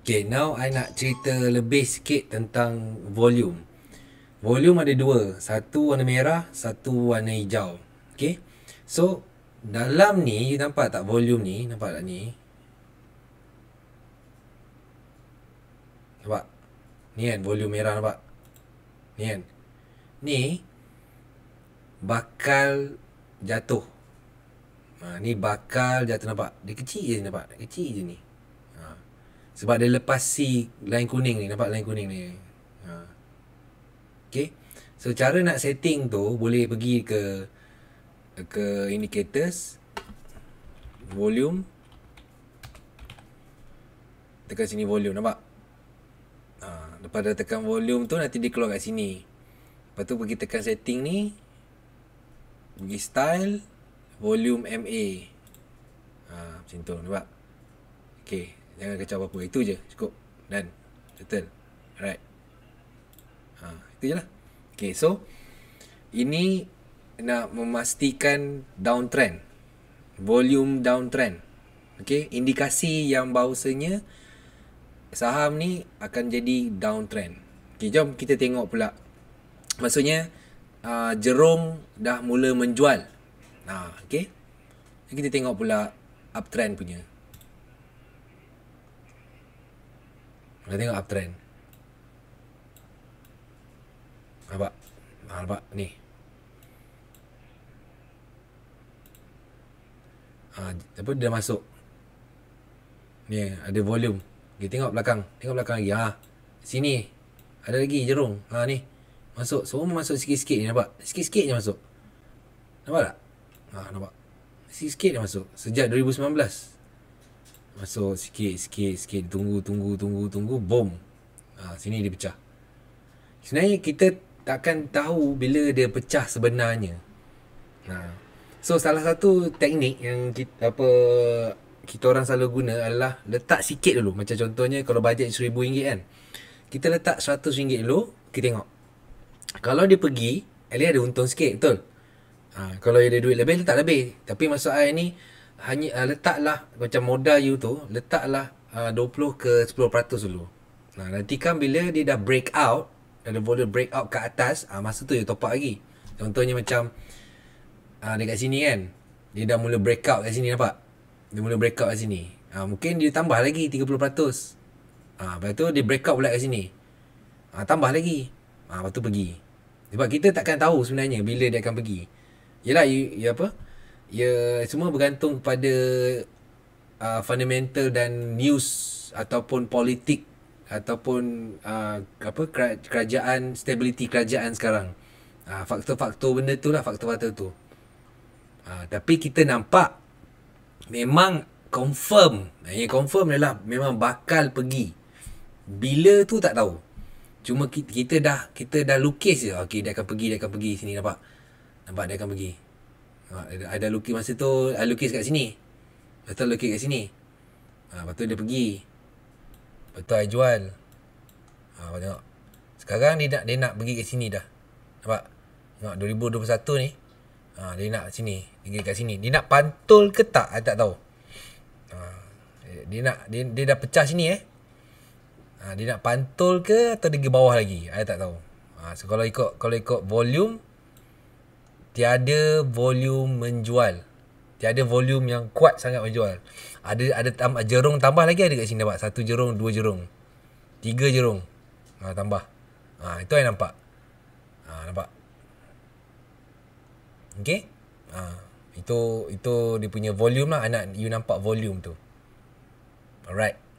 Okay, now I nak cerita lebih sikit tentang volume. Volume ada dua. Satu warna merah, satu warna hijau. Okay. So, dalam ni, you nampak tak volume ni? Nampak tak ni? Nampak? Ni kan, volume merah nampak? Ni kan? Ni, bakal jatuh. Ha, ni bakal jatuh nampak? Dia kecil je nampak? kecil je ni. Sebab dia lepas si line kuning ni. Nampak line kuning ni? Ha. Okay. So, cara nak setting tu boleh pergi ke ke indicators. Volume. Tekan sini volume. Nampak? Ha. Lepas dah tekan volume tu nanti dia keluar kat sini. Lepas tu pergi tekan setting ni. Pergi style. Volume MA. Ha, macam tu. Nampak? Okay. Jangan kacau apa-apa Itu je Cukup Dan Return Alright ha, Itu je lah Okay so Ini Nak memastikan Downtrend Volume downtrend Okay Indikasi yang bahawasanya Saham ni Akan jadi downtrend Okay jom kita tengok pula Maksudnya uh, ah, Jerung Dah mula menjual Ha, okay Kita tengok pula Uptrend punya Boleh tengok uptrend Nampak? Nampak? Ni ha, Apa dia masuk Ni ada volume okay, Tengok belakang Tengok belakang lagi ha, Sini Ada lagi jerung ha, Ni Masuk Semua masuk sikit-sikit ni nampak Sikit-sikit je masuk Nampak tak? Ha, nampak Sikit-sikit je masuk Sejak 2019 Masuk sikit, sikit, sikit. Tunggu, tunggu, tunggu, tunggu. Boom. Ha, sini dia pecah. Sebenarnya kita takkan tahu bila dia pecah sebenarnya. Ha. So salah satu teknik yang kita apa kita orang selalu guna adalah letak sikit dulu. Macam contohnya kalau bajet RM1000 kan. Kita letak RM100 dulu, kita tengok. Kalau dia pergi, at ada untung sikit, betul? Ha, kalau dia ada duit lebih, letak lebih. Tapi masalah ni, hanya uh, letaklah macam modal you tu letaklah uh, 20 ke 10% dulu. Nah, nanti kan bila dia dah break out, dah ada volume break out ke atas, uh, masa tu you top up lagi. Contohnya macam uh, dekat sini kan, dia dah mula break out kat sini nampak? Dia mula break out kat sini. Uh, mungkin dia tambah lagi 30%. Ha, uh, lepas tu dia break out pula kat sini. Uh, tambah lagi. Ha, uh, lepas tu pergi. Sebab kita takkan tahu sebenarnya bila dia akan pergi. Yelah, you, you apa? ya semua bergantung pada uh, fundamental dan news ataupun politik ataupun uh, apa kerajaan stability kerajaan sekarang uh, faktor-faktor benda tu lah faktor-faktor tu uh, tapi kita nampak memang confirm yang confirm adalah memang bakal pergi bila tu tak tahu cuma kita, dah kita dah lukis je okey dia akan pergi dia akan pergi sini nampak nampak dia akan pergi Ha, ada ha, ada lukis masa tu I lukis kat sini lepas tu lukis kat sini ha, lepas tu dia pergi lepas tu I jual ha, lepas tengok sekarang dia nak dia nak pergi kat sini dah nampak tengok 2021 ni ha, dia nak kat sini pergi kat sini dia nak pantul ke tak I tak tahu ha, dia nak dia, dia dah pecah sini eh ha, dia nak pantul ke atau dia ke bawah lagi I tak tahu ha, so kalau ikut kalau ikut volume tiada volume menjual. Tiada volume yang kuat sangat menjual. Ada ada tam, jerung tambah lagi ada kat sini nampak. Satu jerung, dua jerung. Tiga jerung. Ha, tambah. Ha, itu yang nampak. Ha, nampak. Okay. Ha, itu itu dia punya volume lah. Anak, you nampak volume tu. Alright.